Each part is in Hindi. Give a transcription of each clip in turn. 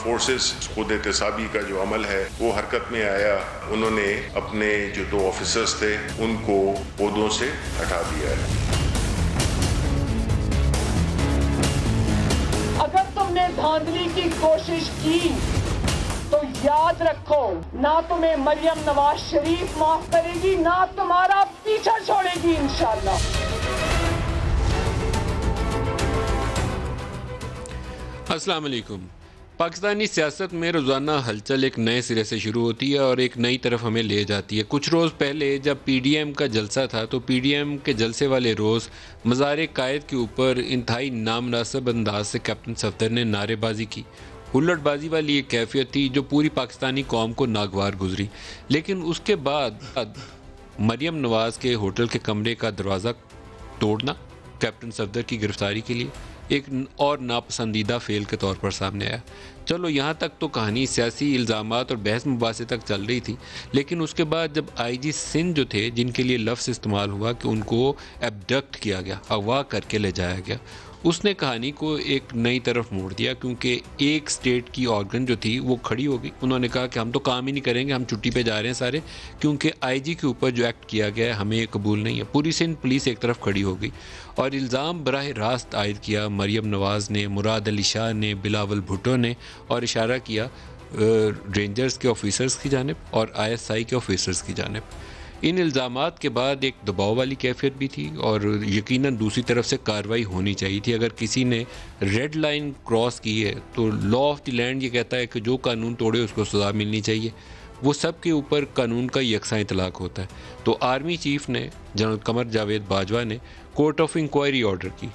फोर्सेस खुद एहतसाबी का जो अमल है वो हरकत में आया उन्होंने अपने जो दो ऑफिसर्स थे उनको पौधों से हटा दिया है अगर तुमने धांधली की कोशिश की तो याद रखो ना तुम्हें मरियम नवाज शरीफ माफ करेगी ना तुम्हारा पीछा छोड़ेगी इंशाल्लाह। अस्सलाम पाकिस्तानी सियासत में रोज़ाना हलचल एक नए सिरे से शुरू होती है और एक नई तरफ हमें ले जाती है कुछ रोज़ पहले जब पीडीएम का जलसा था तो पीडीएम के जलसे वाले रोज़ मज़ार कायद के ऊपर इंतहाई नामनासब अंदाज से कैप्टन सफदर ने नारेबाजी की हुल्लड़बाजी वाली एक कैफियत थी जो पूरी पाकिस्तानी कौम को नागवार गुजरी लेकिन उसके बाद मरियम नवाज़ के होटल के कमरे का दरवाज़ा तोड़ना कैप्टन सफदर की गिरफ्तारी के लिए एक और नापसंदीदा फेल के तौर पर सामने आया चलो यहाँ तक तो कहानी सियासी इल्ज़ाम और बहस मुबासे तक चल रही थी लेकिन उसके बाद जब आईजी सिंह जो थे जिनके लिए लफ्स इस्तेमाल हुआ कि उनको एबडक्ट किया गया अगवा करके ले जाया गया उसने कहानी को एक नई तरफ मोड़ दिया क्योंकि एक स्टेट की ऑर्गन जो थी वो खड़ी हो गई उन्होंने कहा कि हम तो काम ही नहीं करेंगे हम छुट्टी पे जा रहे हैं सारे क्योंकि आईजी के ऊपर जो एक्ट किया गया है हमें कबूल नहीं है पूरी सिंध पुलिस एक तरफ खड़ी हो गई और इल्ज़ाम बरह रास्त आयद किया मरियम नवाज़ ने मुराद अली शाह ने बिलावल भुटो ने और इशारा किया रेंजर्स के ऑफिसर्स की जानब और आई के ऑफिसर्स की जानब इन इल्ज़ाम के बाद एक दबाव वाली कैफियत भी थी और यकीन दूसरी तरफ से कार्रवाई होनी चाहिए थी अगर किसी ने रेड लाइन क्रॉस की है तो लॉ ऑफ द लैंड ये कहता है कि जो कानून तोड़े उसको सज़ा मिलनी चाहिए वो सब के ऊपर कानून का यकसा इतलाक होता है तो आर्मी चीफ ने जनरल कमर जावेद बाजवा ने कोर्ट ऑफ इंक्वायरी ऑर्डर की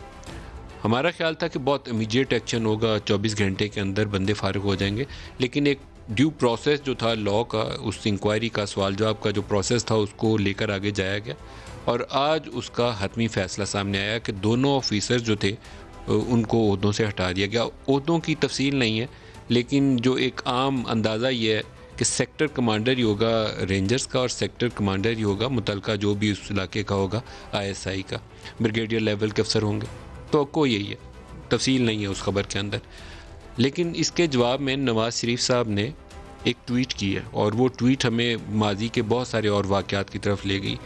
हमारा ख्याल था कि बहुत इमीडिएट एक्शन होगा 24 घंटे के अंदर बंदे फारग हो जाएंगे लेकिन एक ड्यू प्रोसेस जो था लॉ का उस इंक्वायरी का सवाल जवाब का जो प्रोसेस था उसको लेकर आगे जाया गया और आज उसका हतमी फैसला सामने आया कि दोनों ऑफिसर जो थे उनको उहदों से हटा दिया गया उहदों की तफसील नहीं है लेकिन जो एक आम अंदाज़ा ये है कि सेक्टर कमांडर ही होगा रेंजर्स का और सेक्टर कमांडर ही होगा मुतलका जो भी उस इलाके का होगा आईएसआई का ब्रिगेडियर लेवल के अफसर होंगे तो को यही है तफसील नहीं है उस खबर के अंदर लेकिन इसके जवाब में नवाज शरीफ साहब ने एक ट्वीट की है और वो ट्वीट हमें माजी के बहुत सारे और वाक़ात की तरफ ले गई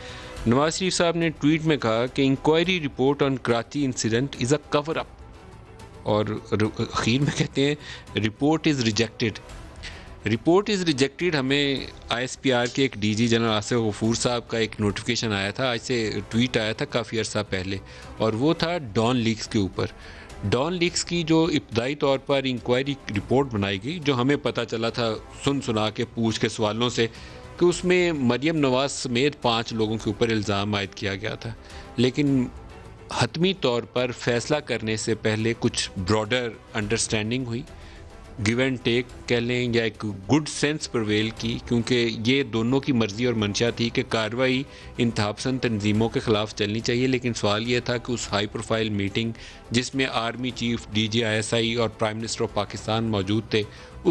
नवाज शरीफ साहब ने ट्वीट में कहा कि inquiry report on Karachi incident is a cover up और अखीर में कहते हैं report is rejected report is rejected हमें आईएसपीआर के एक डीजी जनरल आसिफ गफूर साहब का एक नोटिफिकेशन आया था आज से ट्वीट आया था काफ़ी अर्सा पहले और वो था डॉन लीक्स के ऊपर डॉन लीक्स की जो इब्तदाई तौर पर इंक्वायरी रिपोर्ट बनाई गई जो हमें पता चला था सुन सुना के पूछ के सवालों से कि उसमें मरियम नवाज समेत पाँच लोगों के ऊपर इल्ज़ाम आयद किया गया था लेकिन हतमी तौर पर फैसला करने से पहले कुछ ब्रॉडर अंडरस्टैंडिंग हुई गिव एंड टेक कह लें या एक गुड सेंस प्रवेल की क्योंकि ये दोनों की मर्ज़ी और मंशा थी कि कार्रवाई इन थापसन तनजीमों के ख़िलाफ़ चलनी चाहिए लेकिन सवाल यह था कि उस हाई प्रोफाइल मीटिंग जिसमें army chief D G I S I और प्राइम मिनिस्टर ऑफ पाकिस्तान मौजूद थे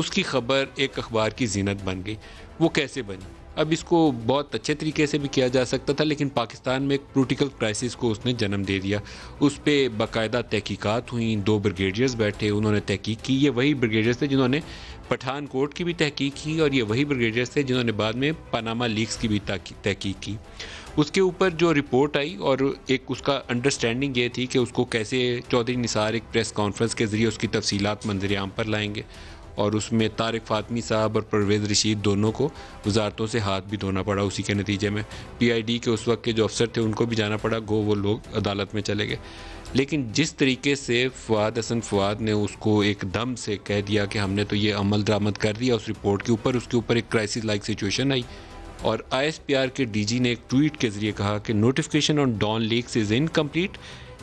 उसकी खबर एक अखबार की जीनत बन गई वो कैसे बनी अब इसको बहुत अच्छे तरीके से भी किया जा सकता था लेकिन पाकिस्तान में एक पोलिटिकल क्राइसिस को उसने जन्म दे दिया उस पर बाकायदा तहकीक़ात हुई दो ब्रिगेडियर्स बैठे उन्होंने तहकीक की ये वही ब्रिगेडियर्स थे जिन्होंने पठानकोट की भी तहकीक की और ये वही ब्रिगेडियर्स थे जिन्होंने बाद में पनामा लीक्स की भी तहकीक की उसके ऊपर जो रिपोर्ट आई और एक उसका अंडरस्टैंडिंग ये थी कि उसको कैसे चौधरी निसार एक प्रेस कॉन्फ्रेंस के ज़रिए उसकी तफसीत मंजर आम पर लाएंगे और उसमें तारिक फातमी साहब और परवेज़ रशीद दोनों को वजारतों से हाथ भी धोना पड़ा उसी के नतीजे में पी के उस वक्त के जो अफसर थे उनको भी जाना पड़ा गो वो लोग अदालत में चले गए लेकिन जिस तरीके से फवाद हसन फवाद ने उसको एक दम से कह दिया कि हमने तो ये अमल दरामद कर दिया उस रिपोर्ट के ऊपर उसके ऊपर एक क्राइसिस लाइक सिचुएशन आई और आईएसपीआर के डीजी ने एक ट्वीट के जरिए कहा कि notification on Dawn leaks is incomplete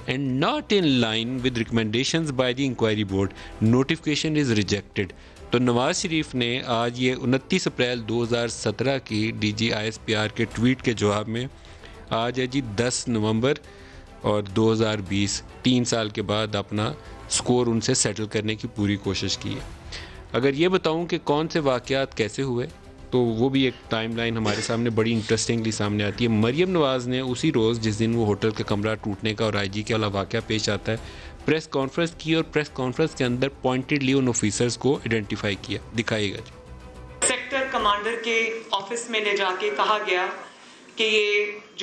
and not in line with recommendations by the inquiry board, notification is rejected. तो नवाज शरीफ ने आज ये 29 अप्रैल 2017 की D G I S P R के ट्वीट के जवाब में आज है जी 10 नवंबर और 2020 तीन साल के बाद अपना स्कोर उनसे सेटल करने की पूरी कोशिश की है अगर ये बताऊं कि कौन से वाक़ात कैसे हुए तो वो भी एक टाइमलाइन हमारे सामने बड़ी इंटरेस्टिंगली सामने आती है मरियम नवाज़ ने उसी रोज़ जिस दिन वो होटल का कमरा टूटने का और आई जी के वाला वाक़ पेश आता है प्रेस कॉन्फ्रेंस की और प्रेस कॉन्फ्रेंस के अंदर पॉइंटेडली उन ऑफिसर्स को आइडेंटिफाई किया दिखाइएगा जी सेक्टर कमांडर के ऑफिस में ले जाके कहा गया कि ये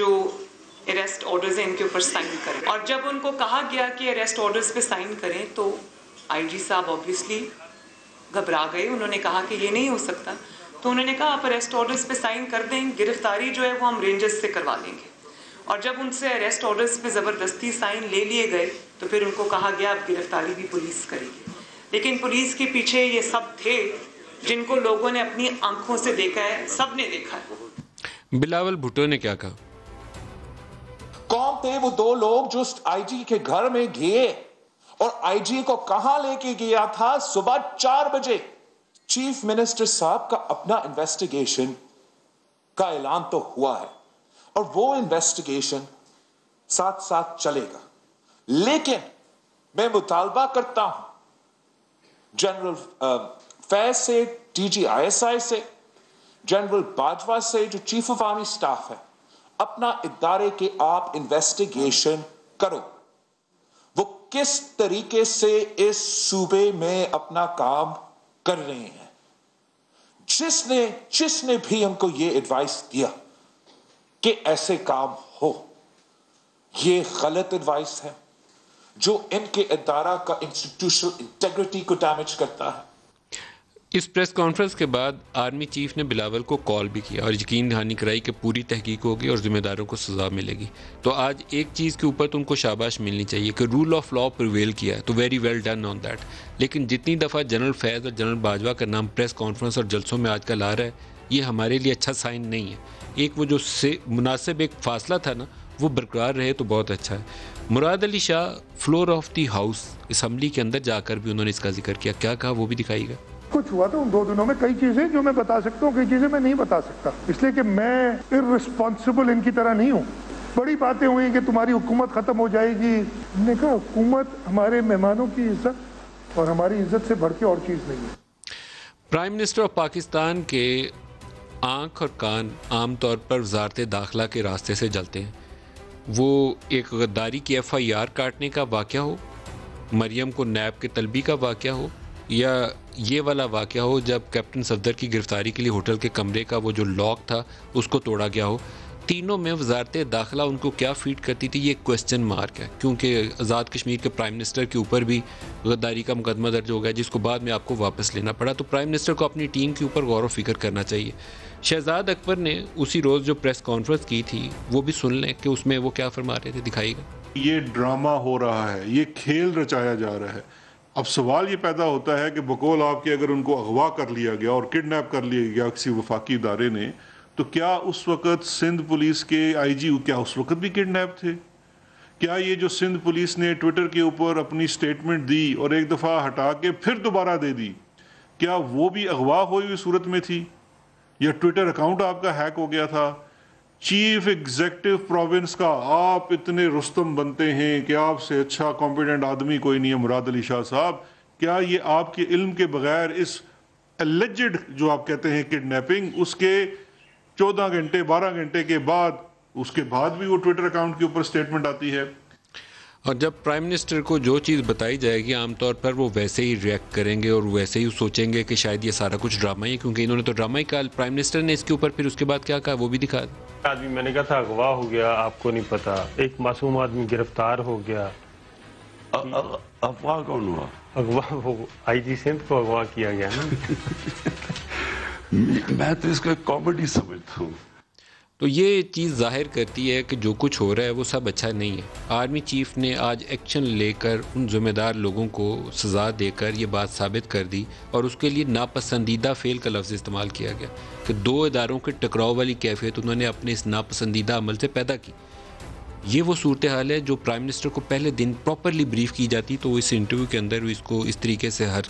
जो अरेस्ट ऑर्डर्स हैं इनके ऊपर साइन करें और जब उनको कहा गया कि अरेस्ट ऑर्डर्स पे साइन करें तो आईजी साहब ऑब्वियसली घबरा गए उन्होंने कहा कि ये नहीं हो सकता तो उन्होंने कहा आप अरेस्ट ऑर्डर्स पे साइन कर दें गिरफ्तारी जो है वो हम रेंजर्स से करवा लेंगे और जब उनसे अरेस्ट ऑर्डर्स पे ज़बरदस्ती साइन ले लिए गए तो फिर उनको कहा गया आप गिरफ्तारी भी पुलिस करेगी लेकिन पुलिस के पीछे ये सब थे जिनको लोगों ने अपनी आंखों से देखा है सब ने देखा है बिलावल भुट्टो ने क्या कहा कौन थे वो दो लोग जो आईजी के घर में गए और आईजी को कहा लेके गया था सुबह चार बजे चीफ मिनिस्टर साहब का अपना इन्वेस्टिगेशन का ऐलान तो हुआ है और वो इन्वेस्टिगेशन साथ साथ चलेगा लेकिन मैं मुतालबा करता हूं जनरल फैज uh, से डीजीआईएसआई से जनरल बाजवा से जो चीफ ऑफ आर्मी स्टाफ है अपना इदारे के आप इन्वेस्टिगेशन करो वो किस तरीके से इस सूबे में अपना काम कर रहे हैं जिसने जिसने भी हमको ये एडवाइस दिया कि ऐसे काम हो ये गलत एडवाइस है जो इनके इदारा का इंस्टीट्यूशनल इंटेग्रिटी को डैमेज करता है इस प्रेस कॉन्फ्रेंस के बाद आर्मी चीफ ने बिलावल को कॉल भी किया और यकीन दहानी कराई कि पूरी तहकीक होगी और जिम्मेदारों को सजा मिलेगी तो आज एक चीज़ के ऊपर तो उनको शाबाश मिलनी चाहिए कि रूल ऑफ लॉ प्रिवेल किया है तो very well done on that लेकिन जितनी दफ़ा जनरल फैज़ और जनरल बाजवा का नाम प्रेस कॉन्फ्रेंस और जलसों में आज कल आ रहा है ये हमारे लिए अच्छा साइन नहीं है एक वो जो से मुनासिब एक फासला था ना वो बरकरार रहे तो बहुत अच्छा है Murad Ali Shah floor of the house assembly के अंदर जाकर भी उन्होंने इसका जिक्र किया क्या कहा वो भी दिखाईगा कुछ हुआ तो उन दो दिनों में कई चीज़ें जो मैं बता सकता हूँ कई चीज़ें मैं नहीं बता सकता इसलिए कि मैं इरिस्पॉन्सिबल इनकी तरह नहीं हूँ बड़ी बातें हुई कि तुम्हारी हुकूमत ख़त्म हो जाएगी मैंने कहा हुकूमत हमारे मेहमानों की इज्जत और हमारी इज्जत से बढ़ और चीज़ नहीं है प्राइम मिनिस्टर ऑफ पाकिस्तान के आँख और कान आमतौर पर वजारत दाखिला के रास्ते से जलते हैं वो एक गद्दारी की एफ आई आर काटने का वाक़ हो मरियम को नैब के तलबी का वाक़ हो या ये वाला वाक़ हो जब कैप्टन सफदर की गिरफ्तारी के लिए होटल के कमरे का वो जो लॉक था उसको तोड़ा गया हो तीनों में वजारत दाखिला उनको क्या फीड करती थी ये क्वेश्चन मार्क है क्योंकि आज़ाद कश्मीर के प्राइम मिनिस्टर के ऊपर भी गद्दारी का मुकदमा दर्ज हो गया जिसको बाद में आपको वापस लेना पड़ा तो प्राइम मिनिस्टर को अपनी टीम के ऊपर गौर व फिक्र करना चाहिए शहजाद अकबर ने उसी रोज़ जो प्रेस कॉन्फ्रेंस की थी वो भी सुन लें कि उसमें वो क्या फरमा रहे थे दिखाएगा ये ड्रामा हो रहा है ये खेल रचाया जा रहा है अब सवाल ये पैदा होता है कि बकौल आपके अगर उनको अगवा कर लिया गया और किडनैप कर लिया गया किसी वफाकी इदारे ने तो क्या उस वक़्त सिंध पुलिस के आई जी क्या उस वक़्त भी किडनैप थे क्या ये जो सिंध पुलिस ने ट्विटर के ऊपर अपनी स्टेटमेंट दी और एक दफ़ा हटा के फिर दोबारा दे दी क्या वो भी अगवा हुई हुई सूरत में थी या ट्विटर अकाउंट आपका हैक हो गया था चीफ एग्जेक्टिव प्रोविंस का आप इतने रुस्तम बनते हैं कि आपसे अच्छा कॉम्पिटेंट आदमी कोई नहीं है मुराद अली शाह साहब क्या ये आपके इल्म के बगैर इस एलिजिड जो आप कहते हैं किडनैपिंग उसके चौदह घंटे बारह घंटे के बाद उसके बाद भी वो ट्विटर अकाउंट के ऊपर स्टेटमेंट आती है और जब प्राइम मिनिस्टर को जो चीज़ बताई जाएगी आमतौर पर वो वैसे ही रिएक्ट करेंगे और वैसे ही सोचेंगे कि शायद ये सारा कुछ ड्रामा ही क्योंकि इन्होंने तो ड्रामा ही कहा प्राइम मिनिस्टर ने इसके ऊपर फिर उसके बाद क्या कहा वो भी दिखा आदमी मैंने कहा था अगवा हो गया आपको नहीं पता एक मासूम आदमी गिरफ्तार हो गया अफवाह कौन हुआ अगवा वो आई जी सिंध को अगवा किया गया ना मैं तो इसको कॉमेडी समझता हूँ तो ये चीज़ जाहिर करती है कि जो कुछ हो रहा है वो सब अच्छा नहीं है आर्मी चीफ ने आज एक्शन लेकर उन ज़िम्मेदार लोगों को सज़ा देकर ये बात साबित कर दी और उसके लिए नापसंदीदा फेल का लफ्ज़ इस्तेमाल किया गया कि दो इदारों के टकराव वाली कैफियत उन्होंने अपने इस नापसंदीदा अमल से पैदा की ये वो सूरत हाल है जो प्राइम मिनिस्टर को पहले दिन प्रॉपरली ब्रीफ की जाती तो इस इंटरव्यू के अंदर इसको इस तरीके से हर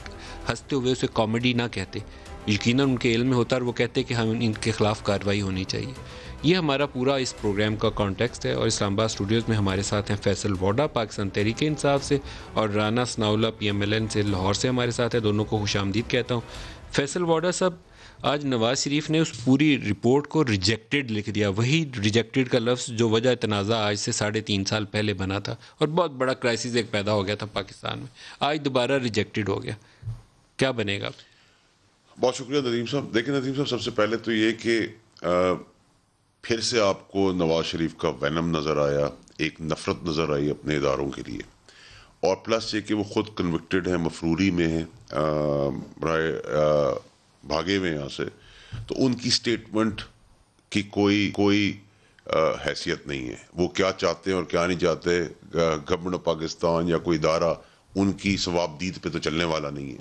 हंसते हुए उसे कॉमेडी ना कहते यकीन उनके इल्म में होता और वो कहते कि हम इनके ख़िलाफ़ कार्रवाई होनी चाहिए ये हमारा पूरा इस प्रोग्राम का कॉन्टेक्स्ट है और इस्लामाबाद स्टूडियोज़ में हमारे साथ हैं फैसल वोडा पाकिस्तान तहरीक इंसाफ से और Rana Sanaullah P M L N से लाहौर से हमारे साथ हैं दोनों को खुश आमदीद कहता हूँ फैसल वोडा साहब आज नवाज शरीफ ने उस पूरी रिपोर्ट को रिजेक्टेड लिख दिया वही रिजेक्टेड का लफ्ज़ जो वजह तनाज़ा आज से साढ़े तीन साल पहले बना था और बहुत बड़ा क्राइसिस एक पैदा हो गया था पाकिस्तान में आज दोबारा रिजेक्टेड हो गया क्या बनेगा बहुत शुक्रिया नदीम साहब देखिए नदीम साहब सबसे पहले तो ये कि फिर से आपको नवाज शरीफ का वैनम नज़र आया एक नफ़रत नज़र आई अपने इदारों के लिए और प्लस ये कि वो ख़ुद कन्विक्टेड हैं मफरूरी में हैं भागे हुए यहाँ से तो उनकी स्टेटमेंट की कोई कोई आ, हैसियत नहीं है वो क्या चाहते हैं और क्या नहीं चाहते गवर्नमेंट ऑफ पाकिस्तान या कोई इदारा उनकी स्वाबदीद पे तो चलने वाला नहीं है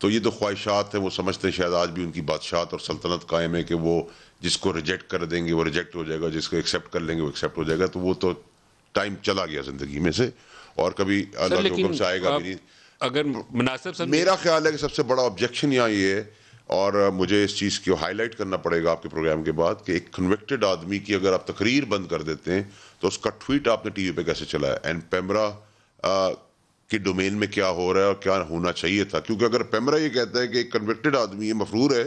तो ये तो ख्वाहिशात हैं वो समझते हैं शायद आज भी उनकी बादशाहत और सल्तनत कायम है कि वो जिसको रिजेक्ट कर देंगे वो रिजेक्ट हो जाएगा जिसको एक्सेप्ट कर लेंगे वो एक्सेप्ट हो जाएगा तो वो तो टाइम चला गया जिंदगी में से और कभी अल्लाह से आएगा भी नहीं अगर मुनासिब मेरा ख्याल है कि सबसे बड़ा ऑब्जेक्शन यहाँ ये है और मुझे इस चीज़ को हाईलाइट करना पड़ेगा आपके प्रोग्राम के बाद कि एक कन्विक्टेड आदमी की अगर आप तकरीर बंद कर देते हैं तो उसका ट्वीट आपने टीवी पे कैसे चलाया एंड पैमरा कि डोमेन में क्या हो रहा है और क्या होना चाहिए था क्योंकि अगर पैमरा ये कहता है कि एक कन्विक्टेड आदमी है मफरूर है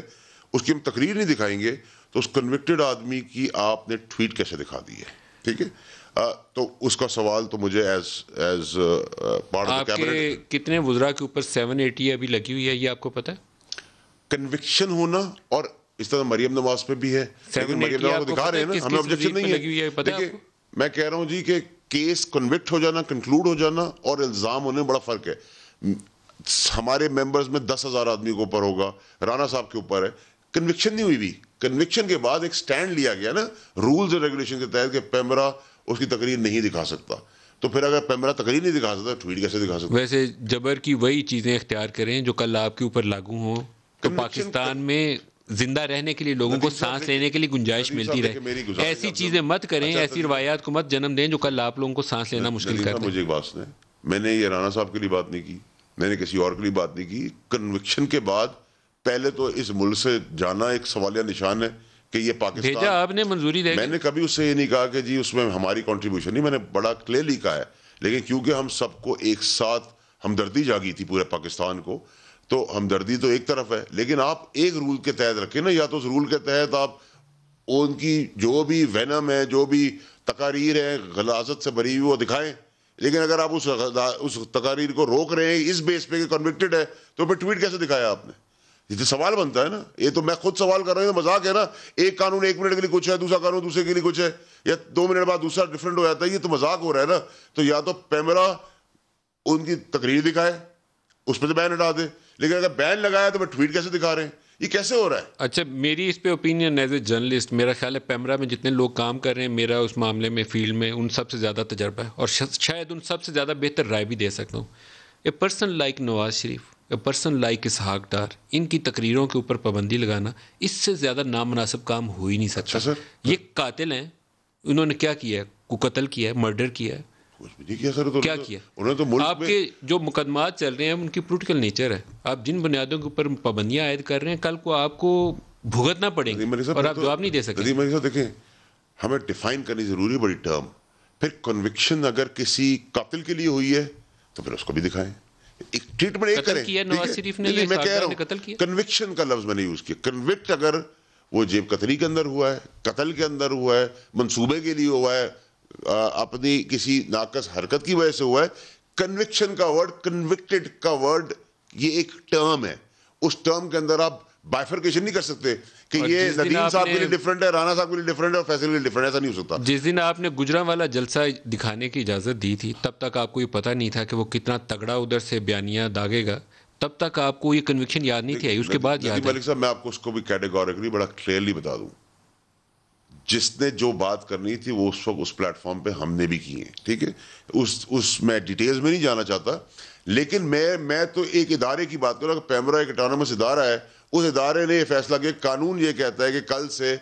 उसकी हम तकरीर नहीं दिखाएंगे तो उस कन्विक्टेड आदमी की आपने ट्वीट कैसे दिखा दी है ठीक है तो उसका सवाल तो मुझे as as part of cabinet कितने वजरा के ऊपर 780 अभी लगी हुई है ये आपको पता है कन्विक्शन होना और इस तरह मरियम नवाज पे भी है लेकिन मरियम नवाज को दिखा रहे हैं ना हमें ऑब्जेक्शन नहीं है मैं कह रहा हूँ जी कि केस कन्विक्ट हो जाना कंक्लूड हो जाना और इल्ज़ाम होने में बड़ा फ़र्क है हमारे मेंबर्स में दस हज़ार आदमी के ऊपर होगा राना साहब के ऊपर है कन्विक्शन नहीं हुई भी कन्विक्शन के बाद एक स्टैंड लिया गया ना रूल्स एंड रेगुलेशन के तहत कि पैमरा उसकी तकरीर नहीं दिखा सकता तो फिर अगर पैमरा तकरीर नहीं दिखा सकता ट्वीट कैसे दिखा सकता वैसे जबर की वही चीज़ें इख्तियार करें जो कल आपके ऊपर लागू हों तो पाकिस्तान में जिंदा रहने के लिए लोगों को सांस लेने के लिए गुंजाइश मिलती रहे ऐसी चीजें मत करें अच्छा, ऐसी तो रवायात को मत जन्म दें जो कल आप लोगों को सांस लेना मुश्किल कर मुझे एक बात सुने मैंने ये राणा साहब के लिए बात नहीं की मैंने किसी और के लिए बात नहीं की कन्विक्शन के बाद पहले तो इस मुल्क से जाना एक सवालिया निशान है कि ये पाकिस्तान आपने मंजूरी दे मैंने कभी उससे ये नहीं कहा कि जी उसमें हमारी कंट्रीब्यूशन नहीं मैंने बड़ा क्लियरली कहा है लेकिन क्योंकि हम सबको एक साथ हमदर्दी जागी थी पूरे पाकिस्तान को तो हमदर्दी तो एक तरफ है लेकिन आप एक रूल के तहत रखें ना या तो उस रूल के तहत आप उनकी जो भी वैनम है जो भी तकारीर है गलाजत से भरी हुई वो दिखाएं लेकिन अगर आप उस उस तकारीर को रोक रहे हैं इस बेस पे कि कन्विक्टेड है तो फिर ट्वीट कैसे दिखाया आपने ये तो सवाल बनता है ना ये तो मैं खुद सवाल कर रहा हूँ मजाक है ना एक कानून एक मिनट के लिए कुछ है दूसरा कानून दूसरे के लिए कुछ है या दो मिनट बाद दूसरा डिफरेंट हो जाता है ये तो मजाक हो रहा है ना तो या तो पैमरा उनकी तकरीर दिखाए उस पर तो बैन हटा दे लेकिन अगर बैन लगाया तो मैं ट्वीट कैसे दिखा रहे हैं ये कैसे हो रहा है अच्छा मेरी इस पे ओपिनियन एज ए जर्नलिस्ट मेरा ख्याल है पैमरा में जितने लोग काम कर रहे हैं मेरा उस मामले में फील्ड में उन सबसे ज़्यादा तजर्बा है और शायद उन सबसे ज़्यादा बेहतर राय भी दे सकता हूँ a person like Nawaz Sharif a person like Ishaq Dar इनकी तकरीरों के ऊपर पाबंदी लगाना इससे ज़्यादा नामनासिब काम हो ही नहीं सकता अच्छा सर ये कातिल हैं उन्होंने क्या किया है कत्ल किया है मर्डर किया है उसमें नहीं किया सर तो क्या किया उन्होंने तो मुल्क आपके में... जो चल रहे हैं उनकी पोलिटिकल नेचर है आप जिन बुनियादों के ऊपर पाबंदियाँ आयद कर रहे हैं कल को आपको भुगतना पड़ेगा तो- जवाब नहीं दे सकते देखें हमें डिफाइन करनी ज़रूरी बड़ी टर्म फिर कन्विक्शन अगर किसी कातिल के लिए हुई है तो फिर उसको भी दिखाएं एक ट्रीटमेंट एक करें कन्विक्शन का लफ्ज मैंने यूज़ किया कन्विक्ट अगर वो जेब कतली के अंदर हुआ है कतल के अंदर हुआ है मंसूबे के लिए हुआ है अपनी किसी नाकस हरकत की वजह से हुआ है कन्विक्शन का वर्ड कन्विक्टेड का वर्ड ये एक टर्म है उस टर्म के अंदर आप बाइफरकेशन नहीं कर सकते कि ये नदीम साहब के लिए डिफरेंट है राणा साहब के लिए डिफरेंट है और फैसले के लिए डिफरेंट ऐसा नहीं हो सकता जिस दिन आपने गुजरा वाला जलसा दिखाने की इजाज़त दी थी तब तक आपको ये पता नहीं था कि वो कितना तगड़ा उधर से बयानिया दागेगा तब तक आपको ये कन्विक्शन याद नहीं थी उसके बाद याद मलिक साहब मैं आपको उसको भी कैटेगोरिकली बड़ा क्लियरली बता दूँ जिसने जो बात करनी थी वो उस वक्त उस प्लेटफॉर्म पे हमने भी की है ठीक है उस उस मैं डिटेल्स में नहीं जाना चाहता लेकिन मैं मैं तो एक इदारे की बात करूँगा पैमरा एक अटोनमस इदारा है उस इदारे ने यह फैसला किया कानून ये कहता है कि कल से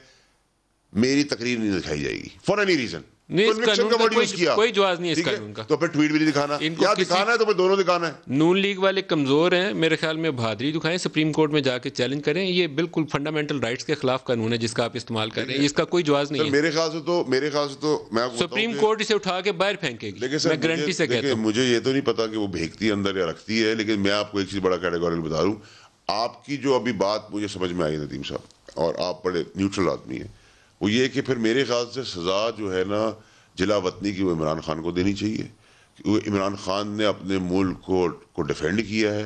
मेरी तकरीर नहीं दिखाई जाएगी फॉर एनी रीज़न नहीं इस कानून का कोई, किया। कोई जवाब नहीं है इस कानून का तो फिर ट्वीट भी नहीं दिखाना इनको दिखाना है तो फिर दोनों दिखाना है नून लीग वाले कमजोर हैं मेरे ख्याल में बहादरी दिखाएं सुप्रीम कोर्ट में जाके चैलेंज करें ये बिल्कुल फंडामेंटल राइट्स के खिलाफ कानून है जिसका आप इस्तेमाल कर रहे हैं इसका कोई जवाब नहीं है मेरे ख्याल से तो मेरे ख्याल से तो मैं सुप्रीम कोर्ट इसे उठा के बाहर फेंकेगी लेकिन गारंटी से कहते मुझे ये तो नहीं पता की वो भेगती है अंदर या रखती है लेकिन मैं आपको एक चीज बड़ा कैटेगोरी बता दूं आपकी जो अभी बात मुझे समझ में आई नदीम साहब और आप बड़े न्यूट्रल आदमी हैं वो ये कि फिर मेरे ख्याल से सज़ा जो है ना जिला वतनी की वो इमरान खान को देनी चाहिए वो इमरान खान ने अपने मुल्क को को डिफेंड किया है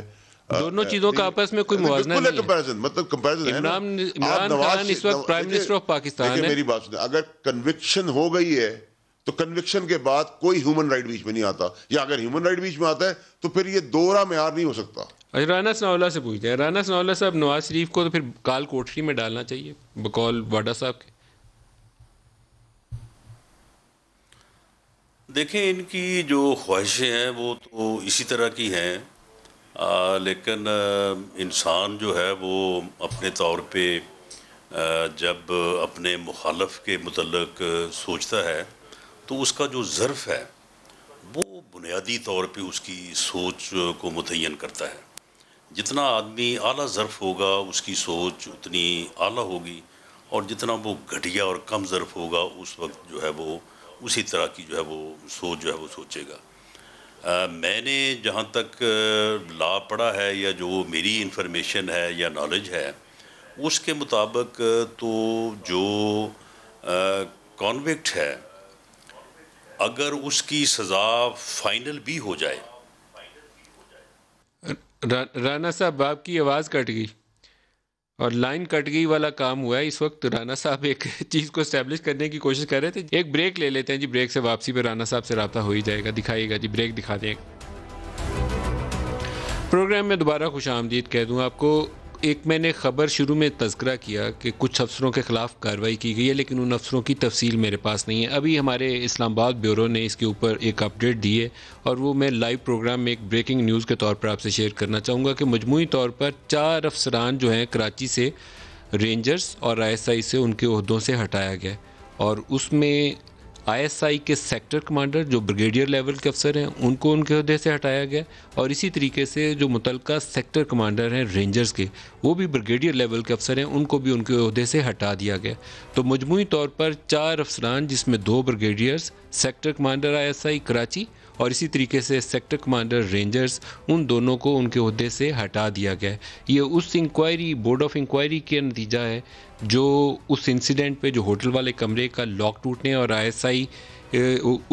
दोनों चीजों का आपस में कोई नहीं कंपैरिजन मतलब कंपैरिजन इमरान खान इस वक्त प्राइम मिनिस्टर ऑफ पाकिस्तान है मेरी बात अगर कन्विक्शन हो गई है तो कन्विक्शन के बाद कोई ह्यूमन राइट बीच में नहीं आता या अगर ह्यूमन राइट बीच में आता है तो फिर ये दोरा मैार नहीं हो सकता अच्छा, राना सनाउल्ला से पूछते हैं राना सनाउल्ला साहब नवाज शरीफ को तो फिर काल कोठरी में डालना चाहिए बकौल वाडा साहब के देखें इनकी जो ख्वाहिशें हैं वो तो इसी तरह की हैं लेकिन इंसान जो है वो अपने तौर पे जब अपने मुखालफ के मतलब सोचता है तो उसका जो ज़र्फ़ है वो बुनियादी तौर पे उसकी सोच को मुतन करता है जितना आदमी आला ज़र्फ़ होगा उसकी सोच उतनी आला होगी और जितना वो घटिया और कम ज़र्फ़ होगा उस वक्त जो है वो उसी तरह की जो है वो सोच जो है वो सोचेगा आ, मैंने जहाँ तक ला पढ़ा है या जो मेरी इन्फॉर्मेशन है या नॉलेज है उसके मुताबिक तो जो कॉन्विक्ट है अगर उसकी सज़ा फाइनल भी हो जाए राना साहब आपकी आवाज़ कट गई और लाइन कट गई वाला काम हुआ है इस वक्त राना साहब एक चीज़ को स्टैब्लिश करने की कोशिश कर रहे थे एक ब्रेक ले लेते हैं जी ब्रेक से वापसी पर राना साहब से रबता हो ही जाएगा दिखाईगा जी ब्रेक दिखा दें प्रोग्राम में दोबारा खुश आमदीद कह दूँ आपको एक मैंने खबर शुरू में तस्करा किया कि कुछ अफसरों के ख़िलाफ़ कार्रवाई की गई है लेकिन उन अफसरों की तफसील मेरे पास नहीं है अभी हमारे इस्लामाबाद ब्यूरो ने इसके ऊपर एक अपडेट दी है और वो मैं लाइव प्रोग्राम में एक ब्रेकिंग न्यूज़ के तौर पर आपसे शेयर करना चाहूँगा कि मजमू तौर पर चार अफसरान जो हैं कराची से रेंजर्स और आई से उनके अहदों से हटाया गया और उसमें आईएसआई के सेक्टर कमांडर जो ब्रिगेडियर लेवल के अफसर हैं उनको उनके अहदे से हटाया गया और इसी तरीके से जो मुतल सेक्टर कमांडर हैं रेंजर्स के वो भी ब्रिगेडियर लेवल के अफसर हैं उनको भी उनके अहदे से हटा दिया गया तो मजमू तौर पर चार अफसरान जिसमें दो brigadiers sector commander I Karachi और इसी तरीके से सेक्टर कमांडर रेंजर्स उन दोनों को उनके अहदे से हटा दिया गया है ये उस इंक्वायरी बोर्ड ऑफ इंक्वायरी के नतीजा है जो उस इंसिडेंट पे जो होटल वाले कमरे का लॉक टूटने और आईएसआई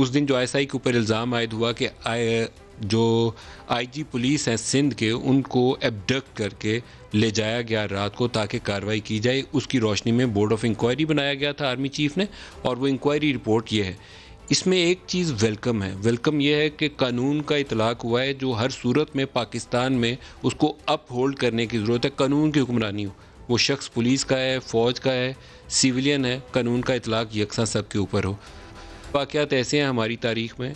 उस दिन जो आईएसआई के ऊपर इल्ज़ाम आयद हुआ कि जो आईजी पुलिस हैं सिंध के उनको एबडक्ट करके ले जाया गया रात को ताकि कार्रवाई की जाए उसकी रोशनी में बोर्ड ऑफ इंक्वायरी बनाया गया था आर्मी चीफ ने और वो इंक्वायरी रिपोर्ट ये है इसमें एक चीज़ वेलकम है वेलकम यह है कि कानून का इतलाक़ हुआ है जो हर सूरत में पाकिस्तान में उसको अप होल्ड करने की ज़रूरत है कानून की हुक्मरानी हो वो शख्स पुलिस का है फ़ौज का है सिविलियन है कानून का इतलाक़ यकसा सब के ऊपर हो वाक़ात ऐसे हैं हमारी तारीख में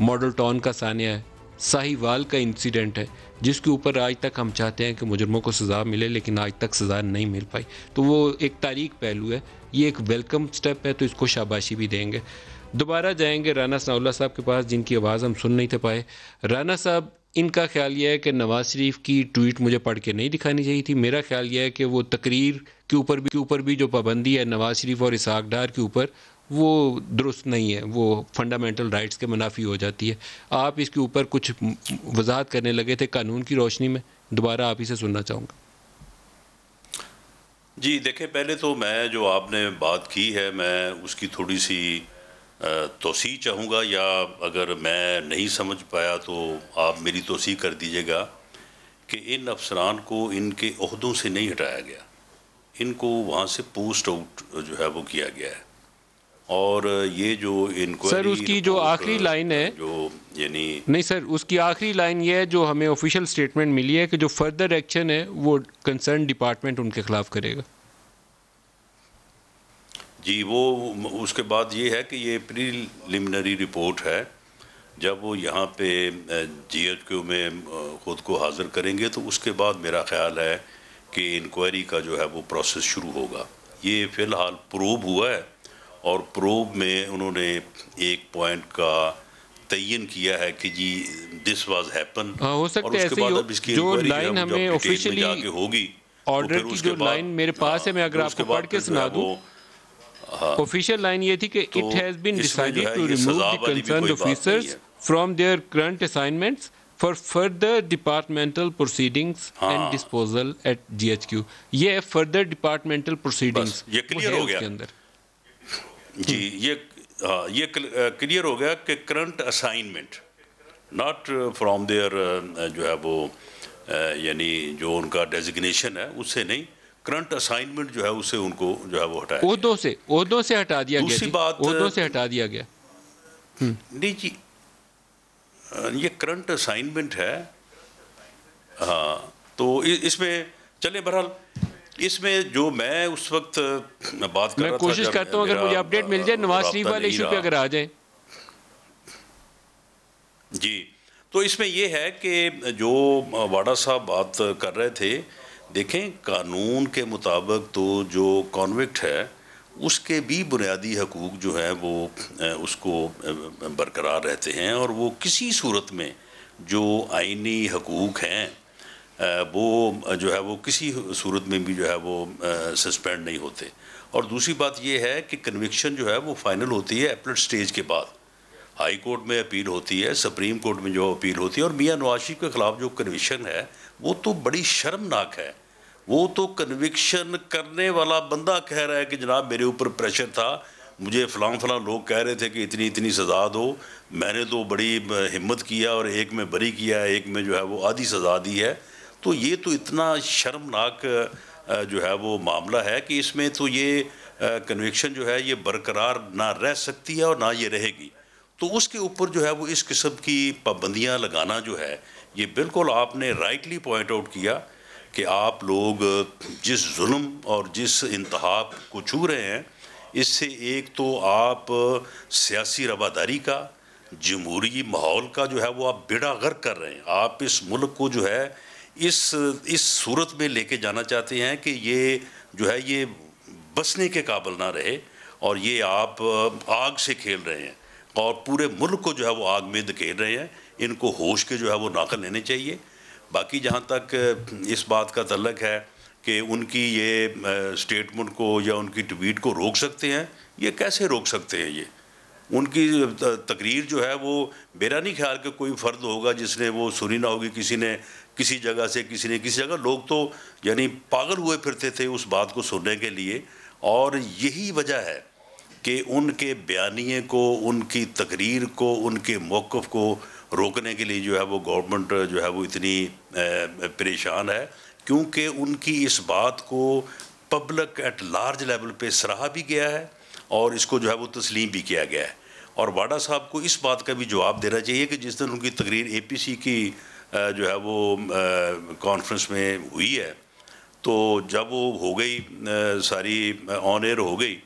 मॉडल टाउन का सानिया है साहिवाल का इंसिडेंट है जिसके ऊपर आज तक हम चाहते हैं कि मुजरमों को सज़ा मिले लेकिन आज तक सज़ा नहीं मिल पाई तो वो एक तारीख पहलू है ये एक वेलकम स्टेप है तो इसको शाबाशी भी देंगे दोबारा जाएंगे राना सनाउल्ला साहब के पास जिनकी आवाज़ हम सुन नहीं थे पाए राना साहब इनका ख्याल यह है कि नवाज़ शरीफ की ट्वीट मुझे पढ़ के नहीं दिखानी चाहिए थी मेरा ख्याल यह है कि वो तकरीर के ऊपर भी के ऊपर भी जो पाबंदी है नवाज़ शरीफ और इसाक डार के ऊपर वो दुरुस्त नहीं है वो फंडामेंटल राइट्स के मुनाफी हो जाती है आप इसके ऊपर कुछ वजाहत करने लगे थे कानून की रोशनी में दोबारा आप इसे सुनना चाहूँगा जी देखें पहले तो मैं जो आपने बात की है मैं उसकी थोड़ी सी तोसी चाहूँगा या अगर मैं नहीं समझ पाया तो आप मेरी तोसी कर दीजिएगा कि इन अफसरान को इनके अहदों से नहीं हटाया गया इनको वहाँ से पोस्ट आउट जो है वो किया गया है और ये जो इनको सर उसकी जो आखिरी लाइन है जो यानी नहीं सर उसकी आखिरी लाइन ये है जो हमें ऑफिशियल स्टेटमेंट मिली है कि जो फर्दर एक्शन है वो कंसर्न डिपार्टमेंट उनके खिलाफ करेगा जी वो उसके बाद ये है कि ये प्रीलिमिनरी रिपोर्ट है जब वो यहाँ पे जी एच क्यू में ख़ुद को हाज़िर करेंगे तो उसके बाद मेरा ख्याल है कि इंक्वायरी का जो है वो प्रोसेस शुरू होगा ये फ़िलहाल प्रोब हुआ है और प्रोब में उन्होंने एक पॉइंट का तयन किया है कि जी दिस वाज हैपन हो सकता है ऐसे जो लाइन हमें ऑफिशियली होगी ऑर्डर तो की जो लाइन मेरे पास हाँ, है मैं अगर आपको पढ़ के सुना दूं ऑफिशियल हाँ। लाइन ये थी कि it has been decided to remove the concern officers from their current assignments for further departmental proceedings and disposal at GHQ ये फर्दर डिपार्टमेंटल प्रोसीडिंग्स ये क्लियर हो गया अंदर जी ये हाँ ये क्लियर हो गया कि current assignment not from their जो है वो यानी जो उनका डेजिग्नेशन है उससे नहीं करंट असाइनमेंट जो है उसे उनको जो है वो हटाया उहदों से उहदों से हटा दिया दूसरी गया बात उहदों से हटा दिया गया हम्म। नहीं जी ये करंट असाइनमेंट है हाँ तो इसमें चले बहरहाल इसमें जो मैं उस वक्त मैं बात कर मैं कोशिश करता हूँ अगर मुझे अपडेट मिल जाए नवाज शरीफ वाले इशू पे अगर आ जाए जी तो इसमें यह है कि जो वाडा साहब बात कर रहे थे देखें कानून के मुताबिक तो जो कॉन्विक्ट है उसके भी बुनियादी हकूक जो हैं वो उसको बरकरार रहते हैं और वो किसी सूरत में जो आइनी हकूक हैं वो जो है वो किसी सूरत में भी जो है वो सस्पेंड नहीं होते और दूसरी बात ये है कि कन्विक्शन जो है वो फाइनल होती है एपलेट स्टेज के बाद हाई कोर्ट में अपील होती है सुप्रीम कोर्ट में जो अपील होती है और मियाँ नवाज शरीफ के ख़िलाफ़ जो कन्विक्शन है वो तो बड़ी शर्मनाक है वो तो कन्विक्शन करने वाला बंदा कह रहा है कि जनाब मेरे ऊपर प्रेशर था मुझे फ़लाँ फ़लाँ लोग कह रहे थे कि इतनी इतनी सज़ा दो मैंने तो बड़ी हिम्मत किया और एक में बरी किया एक में जो है वो आधी सज़ा दी है तो ये तो इतना शर्मनाक जो है वो मामला है कि इसमें तो ये कन्विक्शन जो है ये बरकरार ना रह सकती है और ना ये रहेगी तो उसके ऊपर जो है वो इस किस्म की पाबंदियाँ लगाना जो है ये बिल्कुल आपने राइटली पॉइंट आउट किया कि आप लोग जिस जुल्म और जिस इंतहा को छू रहे हैं इससे एक तो आप सियासी रवादारी का जमहूरी माहौल का जो है वो आप बेड़ा गर्क कर रहे हैं आप इस मुल्क को जो है इस इस सूरत में लेके जाना चाहते हैं कि ये जो है ये बसने के काबल ना रहे और ये आप आग से खेल रहे हैं और पूरे मुल्क को जो है वो आग में धकेल रहे हैं इनको होश के जो है वो नाकल लेने चाहिए बाकी जहाँ तक इस बात का तलक है कि उनकी ये स्टेटमेंट को या उनकी ट्वीट को रोक सकते हैं ये कैसे रोक सकते हैं ये उनकी तकरीर जो है वो मेरा नहीं ख्याल कि कोई फ़र्द होगा जिसने वो सुनी ना होगी किसी ने किसी जगह से किसी ने किसी जगह लोग तो यानी पागल हुए फिरते थे उस बात को सुनने के लिए और यही वजह है कि उनके बयानी को उनकी तकरीर को उनके मौक़ को रोकने के लिए जो है वो गवर्नमेंट जो है वो इतनी परेशान है क्योंकि उनकी इस बात को पब्लिक एट लार्ज लेवल पे सराहा भी गया है और इसको जो है वो तस्लीम भी किया गया है और वाडा साहब को इस बात का भी जवाब देना चाहिए कि जिस दिन उनकी तकरीर एपीसी की जो है वो कॉन्फ्रेंस में हुई है तो जब वो हो गई सारी ऑन एयर हो गई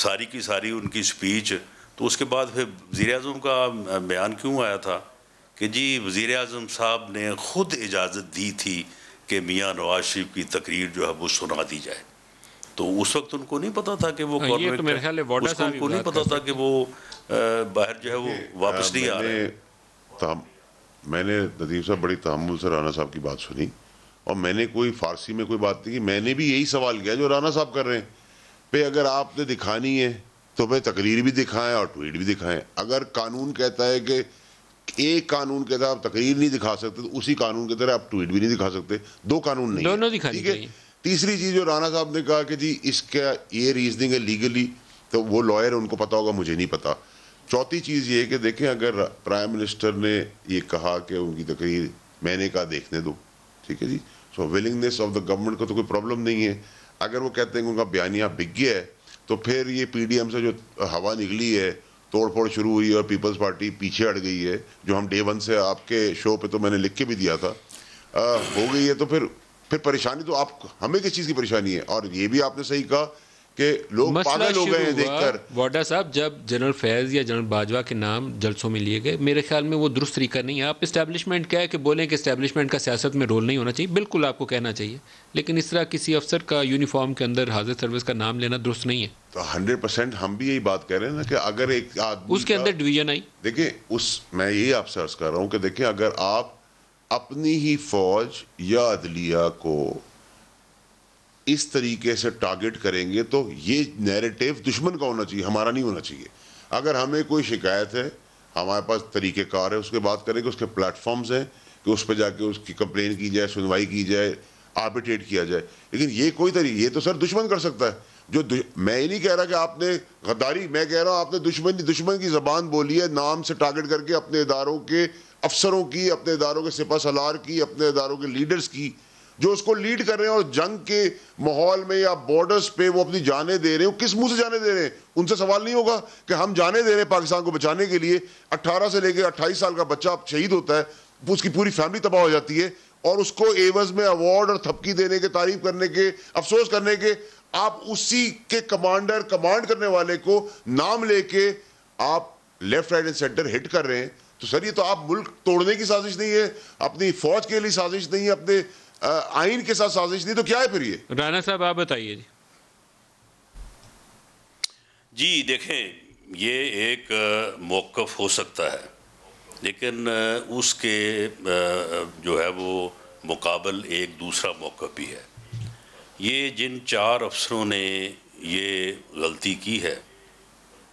सारी की सारी उनकी स्पीच तो उसके बाद फिर वज़ी अजम का बयान क्यों आया था कि जी वज़ी अजम साहब ने ख़ुद इजाज़त दी थी कि मियाँ नवाज शरीफ की तकरीर जो है वो सुना दी जाए तो उस वक्त उनको नहीं पता था कि वो हाँ, तो मेरे ख्याल उनको नहीं पता था कि वो बाहर जो है वो वापस नहीं आ रहे मैंने नदीम साहब बड़ी तहमुल से राना साहब की बात सुनी और मैंने कोई फारसी में कोई बात नहीं की मैंने भी यही सवाल किया जो राना साहब कर रहे हैं पे अगर आपने दिखानी है तो भाई तकरीर भी दिखाएं और ट्वीट भी दिखाएं अगर कानून कहता है कि एक कानून के तहत आप तकरीर नहीं दिखा सकते तो उसी कानून के तरह आप ट्वीट भी नहीं दिखा सकते दो कानून नहीं दोनों दिखा ठीक है तीसरी चीज़ जो राणा साहब ने कहा कि जी इसका ये रीजनिंग है लीगली तो वो लॉयर उनको पता होगा मुझे नहीं पता चौथी चीज़ ये कि देखें अगर प्राइम मिनिस्टर ने ये कहा कि उनकी तकरीर मैंने कहा देखने दो ठीक है जी so willingness of the government को तो कोई प्रॉब्लम नहीं है अगर वो कहते हैं कि उनका बयानिया बिक गया है तो फिर ये पीडीएम से जो हवा निकली है तोड़फोड़ शुरू हुई और पीपल्स पार्टी पीछे हट गई है जो हम डे वन से आपके शो पे तो मैंने लिख के भी दिया था आ, हो गई है तो फिर फिर परेशानी तो आप हमें किस चीज़ की परेशानी है और ये भी आपने सही कहा कि लोग पागल हो गए हैं देखकर वाडा साहब जब जनरल फैज या जनरल बाजवा के नाम जलसों में लिए गए मेरे ख्याल में वो दुरुस्त तरीका नहीं है आप इस्टेब्लिशमेंट क्या है कि बोलें कि इस्टेब्लिशमेंट का सियासत में रोल नहीं होना चाहिए बिल्कुल आपको कहना चाहिए लेकिन इस तरह किसी अफसर का यूनिफॉर्म के अंदर हाजिर सर्विस का नाम लेना दुरुस्त नहीं है तो हंड्रेड परसेंट हम भी यही बात कह रहे हैं ना कि अगर एक आदमी उसके अंदर डिवीजन आई देखिए उस मैं यही आपसे अर्ज कर रहा हूँ कि देखिए अगर आप अपनी ही फौज या अदलिया को इस तरीके से टारगेट करेंगे तो ये नैरेटिव दुश्मन का होना चाहिए हमारा नहीं होना चाहिए अगर हमें कोई शिकायत है हमारे पास तरीक़ेकार है उसके बात करेंगे उसके प्लेटफॉर्म्स हैं कि उस पर जाके उसकी कंप्लेन की जाए सुनवाई की जाए आर्बिट्रेट किया जाए लेकिन ये कोई तरीके ये तो सर दुश्मन कर सकता है जो मैं ये नहीं कह रहा कि आपने गद्दारी मैं कह रहा हूँ आपने दुश्मन दुश्मन की ज़बान बोली है नाम से टारगेट करके अपने इदारों के अफसरों की अपने इदारों के सिपा सलार की अपने इदारों के लीडर्स की जो उसको लीड कर रहे हैं और जंग के माहौल में या बॉर्डर्स पे वो अपनी जाने दे रहे हैं किस मुंह से जाने दे रहे हैं उनसे सवाल नहीं होगा कि हम जाने दे रहे हैं पाकिस्तान को बचाने के लिए 18 से लेकर 28 साल का बच्चा शहीद होता है उसकी पूरी फैमिली तबाह हो जाती है और उसको एवज में अवार्ड और थपकी देने के तारीफ करने के अफसोस करने के आप उसी के कमांडर कमांड करने वाले को नाम लेके आप left right and centre hit कर रहे हैं तो सर ये तो आप मुल्क तोड़ने की साजिश नहीं है अपनी फौज के लिए साजिश नहीं है अपने आइन के साथ साजिश दी तो क्या है फिर ये राना साहब आप बताइए जी जी देखें ये एक मौकफ हो सकता है लेकिन उसके जो है वो मुकाबल एक दूसरा मौका भी है ये जिन चार अफसरों ने ये गलती की है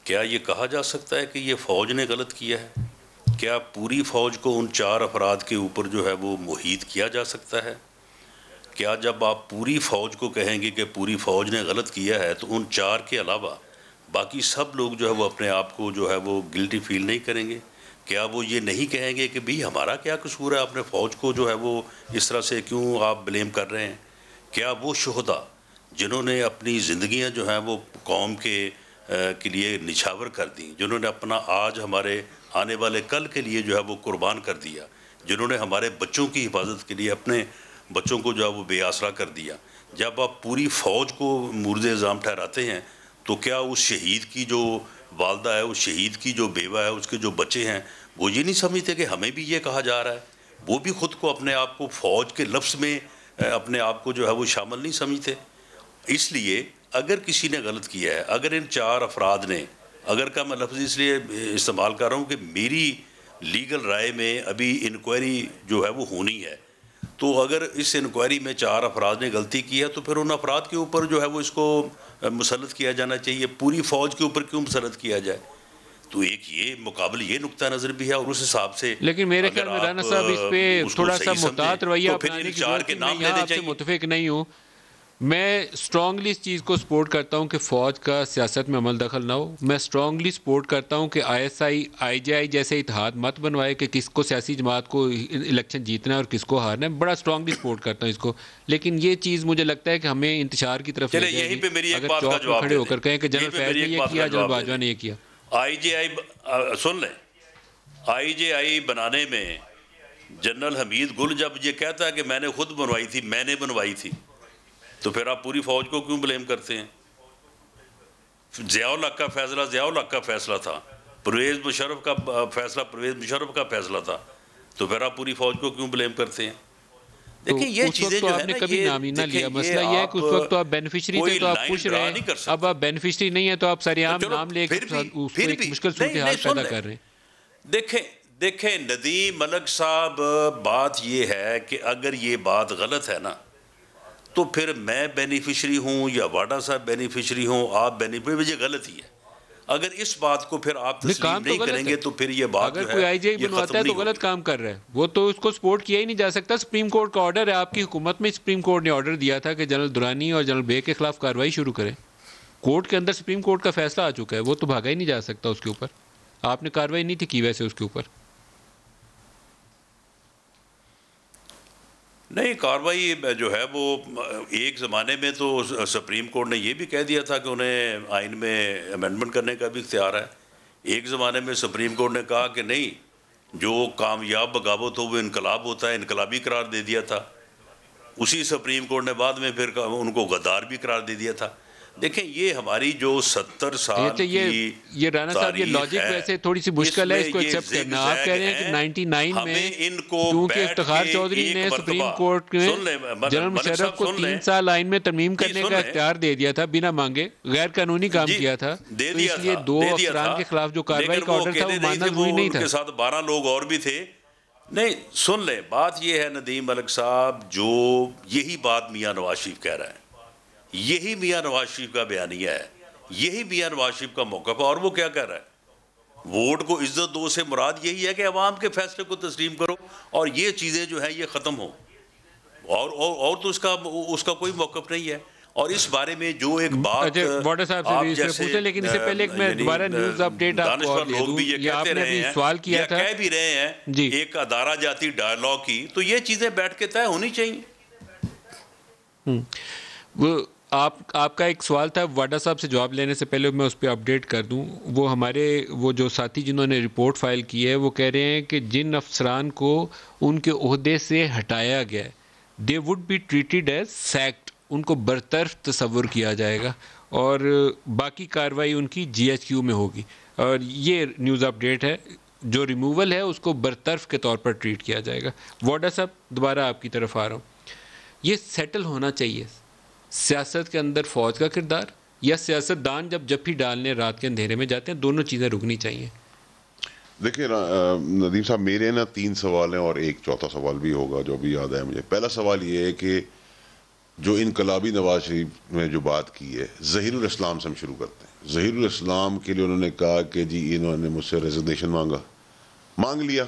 क्या ये कहा जा सकता है कि ये फ़ौज ने गलत किया है क्या पूरी फ़ौज को उन चार अफराद के ऊपर जो है वो मुहित किया जा सकता है क्या जब आप पूरी फौज को कहेंगे कि पूरी फौज ने गलत किया है तो उन चार के अलावा बाकी सब लोग जो है वो अपने आप को जो है वो गिल्टी फील नहीं करेंगे क्या वो ये नहीं कहेंगे कि भाई हमारा क्या कसूर है अपने फ़ौज को जो है वो इस तरह से क्यों आप ब्लेम कर रहे हैं क्या वो शहदा जिन्होंने अपनी ज़िंदियाँ जो हैं वो कौम के के लिए निछावर कर दी जिन्होंने अपना आज हमारे आने वाले कल के लिए जो है वो कुर्बान कर दिया जिन्होंने हमारे बच्चों की हिफाजत के लिए अपने बच्चों को जो है वो बेआसरा कर दिया जब आप पूरी फ़ौज को मुर्द इज़ाम ठहराते हैं तो क्या उस शहीद की जो वालदा है उस शहीद की जो बेवा है उसके जो बच्चे हैं वो ये नहीं समझते कि हमें भी ये कहा जा रहा है वो भी ख़ुद को अपने आप को फ़ौज के लफ्स में अपने आप को जो है वो शामिल नहीं समझते इसलिए अगर किसी ने गलत किया है अगर इन चार अफराद ने अगर का मैं लफ्ज़ इसलिए इस्तेमाल कर रहा हूँ कि मेरी लीगल राय में अभी इंक्वायरी जो है वो होनी है तो अगर इस इंक्वायरी में चार अफराद ने गलती की है तो फिर उन अफराद के ऊपर जो है वो इसको मुसलत किया जाना चाहिए पूरी फ़ौज के ऊपर क्यों मुसलत किया जाए तो एक ये मुकाबल ये नुकता नजर भी है और उस हिसाब से लेकिन मेरे ख्याल में राना साहब इस पे थोड़ा सा मुताद रवैया तो फिर चार के नाम लेने चाहिए मुतफिक नहीं हूँ मैं स्ट्रांगली इस चीज़ को सपोर्ट करता हूँ कि फ़ौज का सियासत में अमल दखल ना हो मैं स्ट्रांगली सपोर्ट करता हूँ कि आईएसआई आईजीआई जैसे इतिहाद मत बनवाए कि किसको सियासी जमात को इलेक्शन जीतना है और किसको हारना है बड़ा स्ट्रांगली सपोर्ट करता हूँ इसको लेकिन ये चीज़ मुझे लगता है कि हमें इंतजार की तरफ यही पे मेरी अगर चौक पर खड़े होकर कहें कि जनरल फैज ने यह किया जनरल बाजवा ने यह किया आई सुन लें आई बनाने में जनरल हमीद गुल जब ये कहता है कि मैंने खुद बनवाई थी मैंने बनवाई थी तो फिर आप पूरी फौज को क्यों ब्लेम करते हैं जयाल हक का फैसला जयाल हक का फैसला था परवेज मुशरफ का फैसला परवेज मुशरफ का फैसला था तो फिर आप पूरी फौज को क्यों ब्लेम करते हैं तो देखिए ये चीजें तो आपने कभी नाम ही ना लिया मसला ये है कि उस वक्त तो आप बेनिफिशियरी थे तो आप खुश रहे अब आप बेनिफिशियरी नहीं है तो आप सारे आम नाम लेकर तो मुश्किल सूरत हाल पैदा कर रहे हैं देखें देखें नदीम मलक साहब बात यह है कि अगर ये बात गलत है ना तो फिर मैं बेनिफिशरी हूँ या वाडा साहब बेनिफिशरी हूँ आप बेनिफिशरी ये गलत ही है अगर इस बात को फिर आप नहीं, काम तो नहीं तो करेंगे तो फिर ये बात अगर कोई आईजी बनवाता है तो गलत काम कर रहा है वो तो उसको सपोर्ट किया ही नहीं जा सकता सुप्रीम कोर्ट का ऑर्डर है आपकी हुकूमत में सुप्रीम कोर्ट ने ऑर्डर दिया था कि जनरल दुरानी और जनरल बे के खिलाफ कार्रवाई शुरू करें कोर्ट के अंदर सुप्रीम कोर्ट का फैसला आ चुका है वो तो भागा ही नहीं जा सकता उसके ऊपर आपने कार्रवाई नहीं थी की वैसे उसके ऊपर नहीं कार्रवाई जो है वो एक ज़माने में तो सुप्रीम कोर्ट ने ये भी कह दिया था कि उन्हें आइन में अमेंडमेंट करने का भी इख्तियार है एक ज़माने में सुप्रीम कोर्ट ने कहा कि नहीं जो कामयाब बगावत हो वो इनकलाब होता है इनकलाबी करार दे दिया था उसी सुप्रीम कोर्ट ने बाद में फिर उनको गद्दार भी करार दे दिया था देखें ये हमारी जो सत्तर साल ये तो ये, ये ये राणा साहब ये लॉजिक वैसे थोड़ी सी मुश्किल है इसको एक्सेप्ट करना आप कह रहे हैं कि 99 में इनको क्योंकि इफ्तार चौधरी ने सुप्रीम कोर्ट के जनरल मुशरफ को तीन साल लाइन में तरमीम करने का इख्तियार दे दिया था बिना मांगे गैर कानूनी काम किया था तो इसलिए दो अफसरान के खिलाफ जो कार्रवाई का ऑर्डर था वो मानना नहीं था साथ बारह लोग और भी थे नहीं सुन ले बात यह है नदीम मलिक साहब जो यही बात मियाँ नवाज शरीफ कह रहे हैं यही मियाँ नवाज शरीफ का बयानिया है यही मियाँ नवाज शरीफ का मौका है और वो क्या कह रहा है वोट को इज्जत दो से मुराद यही है कि अवाम के फैसले को तस्लीम करो और ये चीज़ें जो हैं ये ख़त्म हो और, और और तो उसका उसका कोई मौकफ नहीं है और इस बारे में जो एक बात वाटर अच्छा, साहब से भी पूछे लेकिन इससे पहले मैं दोबारा न्यूज अपडेट आपको और दे भी ये कहते रहे हैं सवाल किया था कह भी रहे हैं जी एक अदारा जाती डायलॉग की तो ये चीजें बैठ के तय होनी चाहिए हम्म। आप आपका एक सवाल था वाडा साहब से जवाब लेने से पहले मैं उस पर अपडेट कर दूं वो हमारे वो जो साथी जिन्होंने रिपोर्ट फाइल की है वो कह रहे हैं कि जिन अफसरान को उनके अहदे से हटाया गया they would be treated as sacked उनको बरतरफ तस्वुर किया जाएगा और बाकी कार्रवाई उनकी जीएचक्यू में होगी और ये न्यूज़ अपडेट है जो रिमूवल है उसको बरतरफ के तौर पर ट्रीट किया जाएगा वाडा साहब दोबारा आपकी तरफ आ रहा हूँ ये सेटल होना चाहिए सियासत के अंदर फौज का किरदार या सियासतदान जब जब भी डालने रात के अंधेरे में जाते हैं दोनों चीज़ें रुकनी चाहिए देखिए नदीम साहब मेरे ना तीन सवाल हैं और एक चौथा सवाल भी होगा जो भी याद है मुझे पहला सवाल ये है कि जो इनकलाबी नवाज शरीफ ने जो बात की है जहीरुल इस्लाम से हम शुरू करते हैं जहीरुल के लिए उन्होंने कहा कि जी इन्होंने मुझसे रेजिग्नेशन मांगा मांग लिया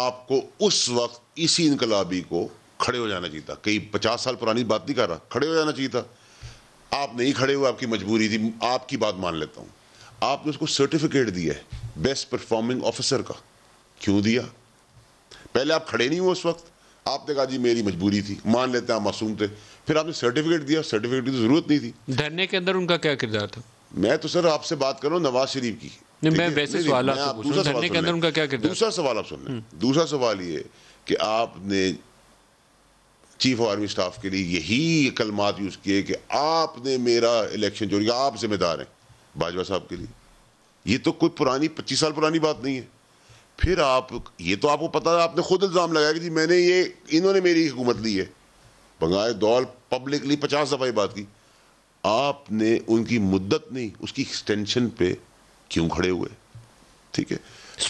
आपको उस वक्त इसी इनकलाबी को खड़े हो जाना चाहिए था कई पचास साल पुरानी बात नहीं कर रहा खड़े हो जाना चाहिए था आप नहीं खड़े हुए आपकी मजबूरी थी आपकी बात मान लेता हूँ आपने उसको सर्टिफिकेट दिया है बेस्ट परफॉर्मिंग ऑफिसर का क्यों दिया पहले आप खड़े नहीं हुए उस वक्त आपने कहा जी मेरी मजबूरी थी मान लेते हैं आप मासूम थे फिर आपने सर्टिफिकेट दिया सर्टिफिकेट की तो जरूरत नहीं थी धरने के अंदर उनका क्या किरदार था मैं तो सर आपसे बात कर रहा हूँ नवाज शरीफ की दूसरा सवाल आप सुन लें हम्म। दूसरा सवाल ये कि आपने चीफ ऑफ आर्मी स्टाफ के लिए यही कलमात यूज़ किए कि आपने मेरा इलेक्शन जो आप जिम्मेदार हैं बाजवा साहब के लिए ये तो कोई पुरानी पच्चीस साल पुरानी बात नहीं है फिर आप ये तो आपको पता है आपने खुद इल्ज़ाम लगाया कि जी मैंने ये इन्होंने मेरी हुकूमत ली है बंगाल दौल पब्लिकली पचास दफ़ा ये बात की आपने उनकी मुद्दत नहीं उसकी एक्सटेंशन पे क्यों खड़े हुए ठीक है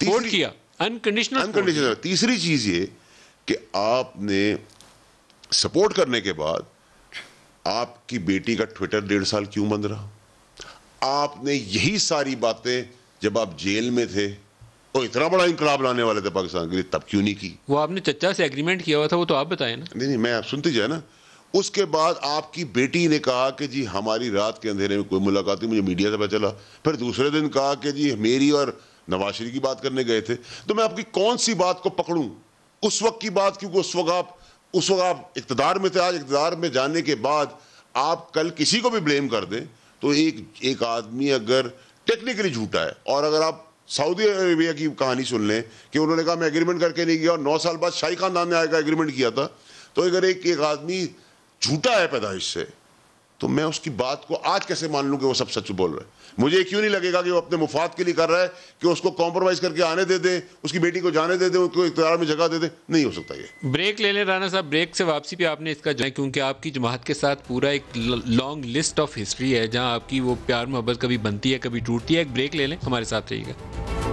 सपोर्ट किया अनकंडीशनल अनकंडीशनल तीसरी चीज़ ये कि आपने सपोर्ट करने के बाद आपकी बेटी का ट्विटर डेढ़ साल क्यों बंद रहा आपने यही सारी बातें जब आप जेल में थे तो इतना बड़ा इंकलाब लाने वाले थे पाकिस्तान के लिए तब क्यों नहीं की वो आपने चचा से एग्रीमेंट किया हुआ था वो तो आप बताए ना नहीं नहीं मैं आप सुनते जाए ना उसके बाद आपकी बेटी ने कहा कि जी हमारी रात के अंधेरे में कोई मुलाकात नहीं मुझे मीडिया से पता चला फिर दूसरे दिन कहा कि जी मेरी और नवाज शरीफ की बात करने गए थे तो मैं आपकी कौन सी बात को पकड़ूं उस वक्त की बात क्योंकि उस वक्त आप उस वक्त आप इकतदार में थे आज इकतदार में जाने के बाद आप कल किसी को भी ब्लेम कर दें तो एक एक आदमी अगर टेक्निकली झूठा है और अगर आप सऊदी अरेबिया की कहानी सुन लें कि उन्होंने कहा मैं एग्रीमेंट करके नहीं गया और नौ साल बाद शाही खानदान ने आएगा एग्रीमेंट किया था तो अगर एक एक आदमी झूठा है पैदाइश से तो मैं उसकी बात को आज कैसे मान लूँ कि वो सब सच बोल रहे हैं मुझे क्यों नहीं लगेगा कि वो अपने मुफाद के लिए कर रहा है कि उसको कॉम्प्रोमाइज करके आने दे दें उसकी बेटी को जाने दे दें उसको इकतदार में जगह दे दें नहीं हो सकता ये ब्रेक ले लें राना साहब ब्रेक से वापसी पे आपने इसका जो क्योंकि आपकी जमात के साथ पूरा एक लॉन्ग लिस्ट ऑफ हिस्ट्री है जहाँ आपकी वो प्यार मोहब्बत कभी बनती है कभी टूटती है एक ब्रेक ले लें हमारे साथ रहिएगा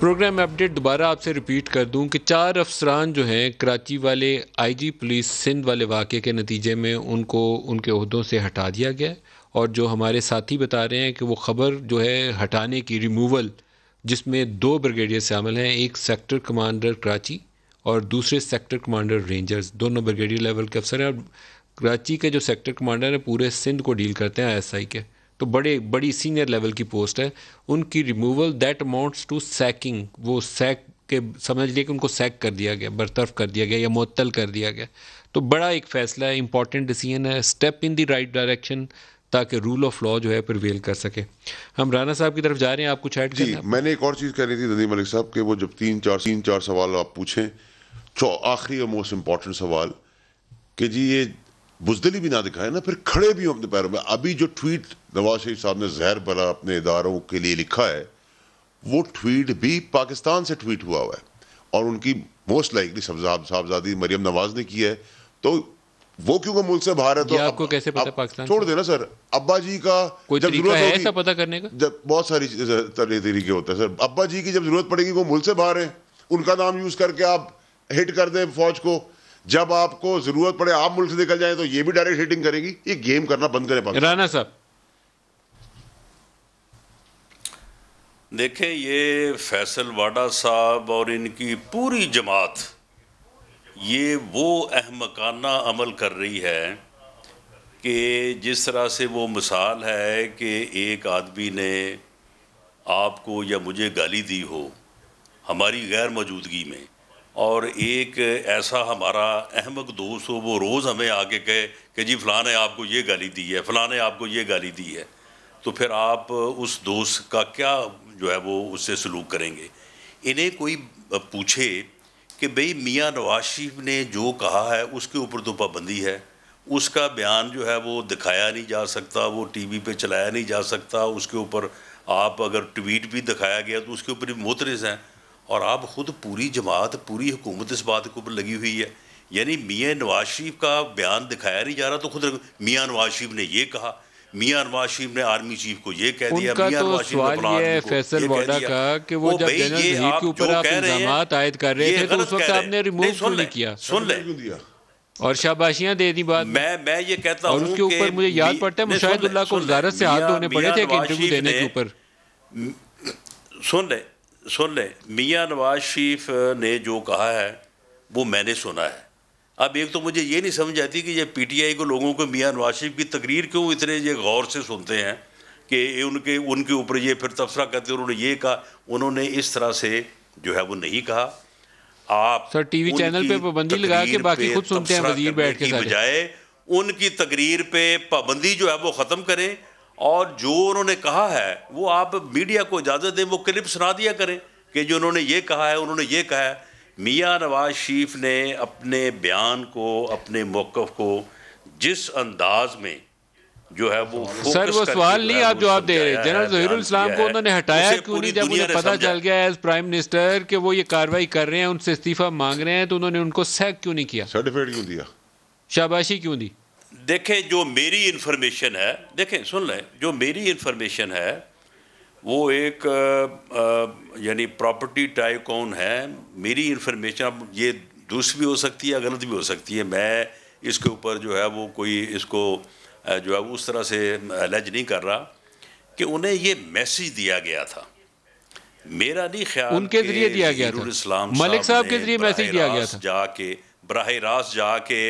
प्रोग्राम में अपडेट दोबारा आपसे रिपीट कर दूं कि चार अफसरान जो हैं कराची वाले आईजी पुलिस सिंध वाले वाक़े के नतीजे में उनको उनके अहदों से हटा दिया गया और जो हमारे साथी बता रहे हैं कि वो ख़बर जो है हटाने की रिमूवल जिसमें दो ब्रिगेडियर शामिल हैं एक सेक्टर कमांडर कराची और दूसरे सेक्टर कमांडर रेंजर्स दोनों ब्रिगेडियर लेवल के अफसर हैं और कराची के जो सेक्टर कमांडर हैं पूरे सिंध को डील करते हैं आई के तो बड़े बड़ी सीनियर लेवल की पोस्ट है उनकी removal that amounts to sacking वो सैक के समझ लिए कि उनको सैक कर दिया गया बरतरफ कर दिया गया या मअतल कर दिया गया तो बड़ा एक फैसला है इंपॉर्टेंट डिसीजन है step in the right direction ताकि रूल ऑफ लॉ जो है प्रिवेल कर सके हम राना साहब की तरफ जा रहे हैं आप कुछ ऐड जी मैंने एक और चीज़ कह रही थी नदीम मलिक साहब कि वो जब तीन चार तीन चार सवाल आप पूछें आखिरी और मोस्ट इम्पॉर्टेंट सवाल कि जी ये बुजदली भी ना दिखाए ना फिर खड़े भी हो अपने पैरों में अभी जो ट्वीट नवाज शरीफ साहब ने जहर भरा अपने इदारों के लिए लिखा है वो ट्वीट भी पाकिस्तान से ट्वीट हुआ हुआ है और उनकी मोस्ट लाइकली साहबजादी मरियम नवाज ने की है तो वो क्योंकि मुल्क से बाहर है तो आपको अब, कैसे पता पाकिस्तान छोड़ देना सर अब्बा जी का कोई जब जरूरत है ऐसा पता करने का जब बहुत सारी तरीके होते हैं सर अब्बा जी की जब जरूरत पड़ेगी वो मुल्क से बाहर है उनका नाम यूज करके आप हिट कर दें फौज को जब आपको जरूरत पड़े आप मुल्क से निकल जाए तो ये भी डायरेक्ट हिटिंग करेगी ये गेम करना बंद करें पाकिस्तान राना साहब देखें ये फैसल वाडा साहब और इनकी पूरी जमात ये वो अहमकाना अमल कर रही है कि जिस तरह से वो मिसाल है कि एक आदमी ने आपको या मुझे गाली दी हो हमारी गैर मौजूदगी में और एक ऐसा हमारा अहमक दोस्त हो वो रोज़ हमें आके कहे कि जी फलाने ने आपको ये गाली दी है फ़लाने आपको ये गाली दी है तो फिर आप उस दोस्त का क्या जो है वो उससे सलूक करेंगे इन्हें कोई पूछे कि भई मियाँ नवाज शरीफ ने जो कहा है उसके ऊपर तो पाबंदी है उसका बयान जो है वो दिखाया नहीं जा सकता वो टीवी पे चलाया नहीं जा सकता उसके ऊपर आप अगर ट्वीट भी दिखाया गया तो उसके ऊपर भी मोहतरज़ हैं और आप ख़ुद पूरी जमात पूरी हुकूमत इस बात के ऊपर लगी हुई है यानी मियाँ नवाज शरीफ का बयान दिखाया नहीं जा रहा तो खुद मियाँ नवाज शरीफ ने यह कहा मियाँ नवाज शरीफ ने आर्मी चीफ को यह कह दिया मियाँ तो नवाज शरीफ ने फैसल वाडा का कि वो जब जनरल जहीर के ऊपर आप इल्जामात आयद कर रहे थे तो उस वक्त आपने रिमूव क्यों नहीं किया सुन ले और शाबाशियां दे दी बात मैं मैं ये कहता हूँ उसके ऊपर मुझे याद पड़ता है मुशाहिदुल्लाह को वजारत से हाथ धोने पड़े थे इंटरव्यू देने के ऊपर सुन ले सुन लें मियाँ नवाज शरीफ ने जो कहा है वो मैंने सुना है अब एक तो मुझे ये नहीं समझ आती कि ये पीटीआई को लोगों को मियाँ नवाज शरीफ की तकरीर क्यों इतने ये गौर से सुनते हैं कि उनके उनके ऊपर ये फिर तबसरा करते उन्होंने ये कहा उन्होंने इस तरह से जो है वो नहीं कहा आप सर टीवी चैनल पे पाबंदी लगा के बाकी खुद सुनते हैं वजीर बैठ के बजाय उनकी तकरीर पे पाबंदी जो है वो ख़त्म करें और जो उन्होंने कहा है वो आप मीडिया को इजाज़त दें वो क्लिप सुना दिया करें कि जो उन्होंने ये कहा है उन्होंने ये कहा है मियाँ नवाज शरीफ ने अपने बयान को अपने मौक़ को जिस अंदाज में जो है वो सर वो सवाल नहीं आप जवाब दे रहे जनरल जहीरुल इस्लाम को उन्होंने हटाया क्यों नहीं जब उन्हें पता चल गया एज प्राइम मिनिस्टर कि वो ये कार्रवाई कर रहे हैं उनसे इस्तीफा मांग रहे हैं तो उन्होंने उनको सैक क्यों नहीं किया सर्टिफिकेट क्यों दिया शाबाशी क्यों दी देखें जो मेरी इन्फॉर्मेशन है देखें सुन लें जो मेरी इन्फॉर्मेशन है वो एक यानी प्रॉपर्टी टाइकोन है मेरी इन्फॉर्मेशन अब ये दुरुस्त भी हो सकती है गलत भी हो सकती है मैं इसके ऊपर जो है वो कोई इसको जो है उस तरह से अलज नहीं कर रहा कि उन्हें ये मैसेज दिया गया था मेरा नहीं ख्याल उनके जरिए दिया गया इस्लाम मलिक साहब के जरिए मैसेज दिया गया था जाके बरह रास्त जाके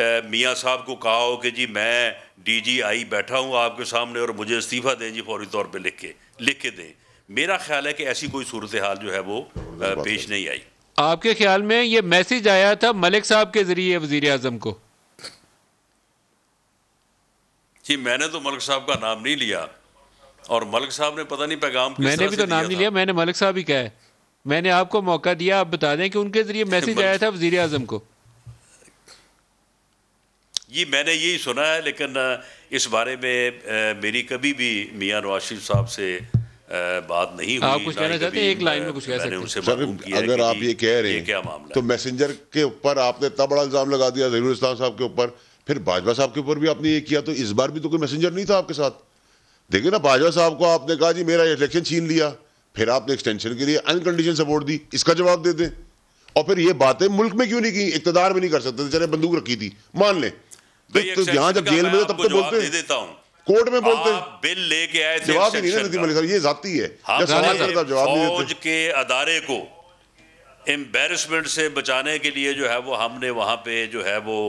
मियाँ साहब को कहा हो कि जी मैं डीजीआई बैठा हूँ आपके सामने और मुझे इस्तीफ़ा दें जी फौरी तौर पे लिख के लिख के दें मेरा ख्याल है कि ऐसी कोई सूरत हाल जो है वो पेश नहीं आई आपके ख्याल में ये मैसेज आया था मलिक साहब के जरिए वजीर अजम को जी मैंने तो मलिक साहब का नाम नहीं लिया और मलिक साहब ने पता नहीं पैगाम मैंने भी तो नाम नहीं लिया मैंने मलिक साहब ही कहा है मैंने आपको मौका दिया आप बता दें कि उनके जरिए मैसेज आया था वजीर अजम को ये मैंने यही सुना है लेकिन इस बारे में मेरी कभी भी मियाँ नवाशिफ साहब से बात नहीं हुई आप कुछ कहना चाहते हैं एक लाइन में कुछ कह सकते हैं सर अगर आप ये कह रहे हैं क्या मामला तो मैसेंजर के ऊपर आपने इतना बड़ा इल्ज़ाम लगा दिया जहीर इस्लाम साहब के ऊपर फिर भाजपा साहब के ऊपर भी आपने ये किया तो इस बार भी तो कोई मैसेंजर नहीं था आपके साथ देखिए ना भाजपा साहब को आपने कहा जी मेरा इलेक्शन छीन लिया फिर आपने एक्सटेंशन के लिए अनकंडीशन सपोर्ट दी इसका जवाब दे दें और फिर ये बातें मुल्क में क्यों नहीं की इकतदार में नहीं कर सकते चले बंदूक रखी थी मान लें तो, यहाँ जब जेल में तब तो बोलते दे देता हूँ कोर्ट में बोलते हैं बिल लेके आए थे जवाब ही नहीं नदीम अली ये जाती है फौज के अदारे को एम्बेरसमेंट से बचाने के लिए जो है वो हमने वहाँ पे जो है वो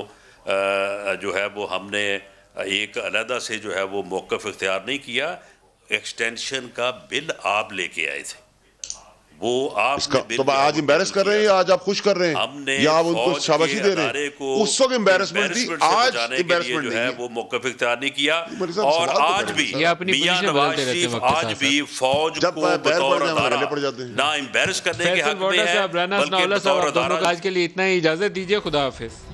जो है वो हमने एक अलहदा से जो है वो मौक़ इख्तियार नहीं किया एक्सटेंशन का बिल आप लेके आए थे वो आप तो आज इम्बेरस कर रहे हैं या आज आप खुश कर रहे हैं या आप उनको शाबाशी दे रहे हैं उस वक्त एम्बेरसमेंट थी आज एम्बेरसमेंट जो है वो मौके पर इख्तियार नहीं किया और तो आज भी मियां नवाज शरीफ आज भी फौज को बतौर ना एम्बेरस करने के हक में है बल्कि बतौर आज के लिए इतना ही इजाजत दीजिए खुदा हाफिज